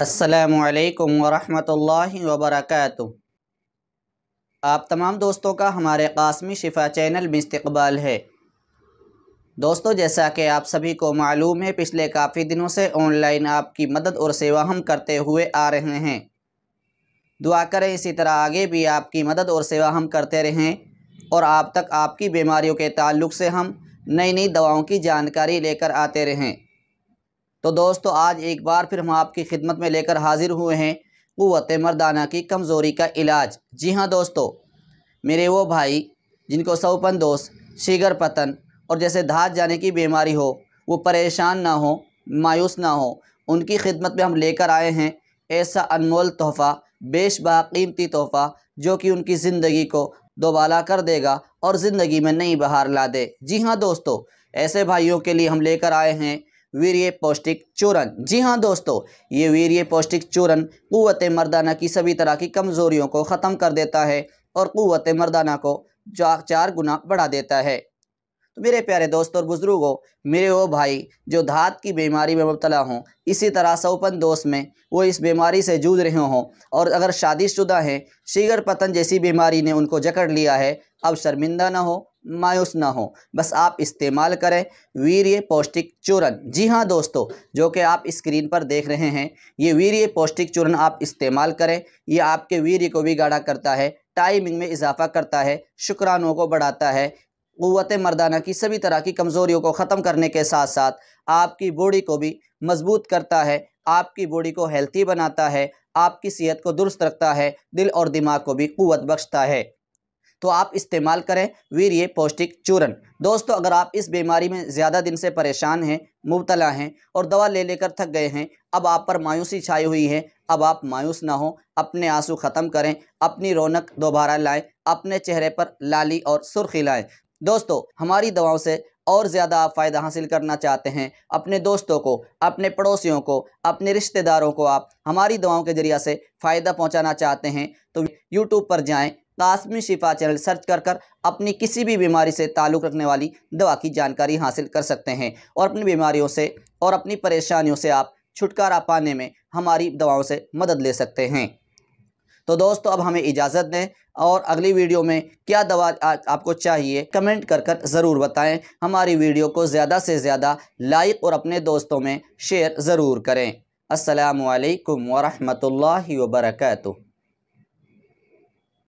असलकम वरहमल वबरक आप तमाम दोस्तों का हमारे कासमी शिफा चैनल में इस्तबाल है दोस्तों जैसा कि आप सभी को मालूम है पिछले काफ़ी दिनों से ऑनलाइन आपकी मदद और सेवा हम करते हुए आ रहे हैं दुआ करें इसी तरह आगे भी आपकी मदद और सेवा हम करते रहें और आप तक आपकी बीमारियों के ताल्लुक से हम नई नई दवाओं की जानकारी लेकर आते रहें तो दोस्तों आज एक बार फिर हम आपकी खिदमत में लेकर हाजिर हुए हैं क़वत मरदाना की कमज़ोरी का इलाज जी हाँ दोस्तों मेरे वो भाई जिनको सौपन दोष शीगर पतन और जैसे धात जाने की बीमारी हो वो परेशान ना हो मायूस ना हो उनकी खिदमत में हम लेकर आए हैं ऐसा अनमोल तोहफ़ा बेश कीमती तोहफ़ा जो कि उनकी ज़िंदगी को दोबाला कर देगा और ज़िंदगी में नई बहार ला दे जी हाँ दोस्तों ऐसे भाइयों के लिए हम लेकर आए हैं वीर्य पौष्टिक चूरन जी हाँ दोस्तों ये वीर्य पौष्टिक चूरन कुत मर्दाना की सभी तरह की कमज़ोरियों को ख़त्म कर देता है और कुत मर्दाना को चार गुना बढ़ा देता है तो मेरे प्यारे दोस्त और बुज़ुर्गों मेरे वो भाई जो धात की बीमारी में मुबतला हों इसी तरह सौपन दोस्त में वो इस बीमारी से जूझ रहे हों और अगर शादीशुदा हैं शीगर पतन जैसी बीमारी ने उनको जकड़ लिया है अब शर्मिंदा ना हो मायूस ना हो बस आप इस्तेमाल करें वीर्य पौष्टिक चूरन जी हाँ दोस्तों जो कि आप स्क्रीन पर देख रहे हैं ये वीर्य पौष्टिक चूरन आप इस्तेमाल करें ये आपके वीर्य को भी गाढ़ा करता है टाइमिंग में इजाफा करता है शुक्राणुओं को बढ़ाता है क़वत मर्दाना की सभी तरह की कमज़ोरियों को ख़त्म करने के साथ साथ आपकी बॉडी को भी मजबूत करता है आपकी बॉडी को हेल्थी बनाता है आपकी सेहत को दुरुस्त रखता है दिल और दिमाग को भी क़वत बख्शता है तो आप इस्तेमाल करें वीर ये पौष्टिक चूरन दोस्तों अगर आप इस बीमारी में ज़्यादा दिन से परेशान हैं मुबतला हैं और दवा ले लेकर थक गए हैं अब आप पर मायूसी छाई हुई है अब आप मायूस ना हो अपने आंसू ख़त्म करें अपनी रौनक दोबारा लाएं अपने चेहरे पर लाली और सुर्खी लाएं दोस्तों हमारी दवाओं से और ज़्यादा आप फ़ायदा हासिल करना चाहते हैं अपने दोस्तों को अपने पड़ोसियों को अपने रिश्तेदारों को आप हमारी दवाओं के ज़रिए से फ़ायदा पहुंचाना चाहते हैं तो यूट्यूब पर जाएं कासमी शिफा चैनल सर्च कर कर अपनी किसी भी बीमारी से ताल्लुक़ रखने वाली दवा की जानकारी हासिल कर सकते हैं और अपनी बीमारियों से और अपनी परेशानियों से आप छुटकारा पाने में हमारी दवाओं से मदद ले सकते हैं तो दोस्तों अब हमें इजाज़त दें और अगली वीडियो में क्या दवा आपको चाहिए कमेंट कर कर ज़रूर बताएँ हमारी वीडियो को ज़्यादा से ज़्यादा लाइक और अपने दोस्तों में शेयर ज़रूर करें असलकम वरहमल वर्का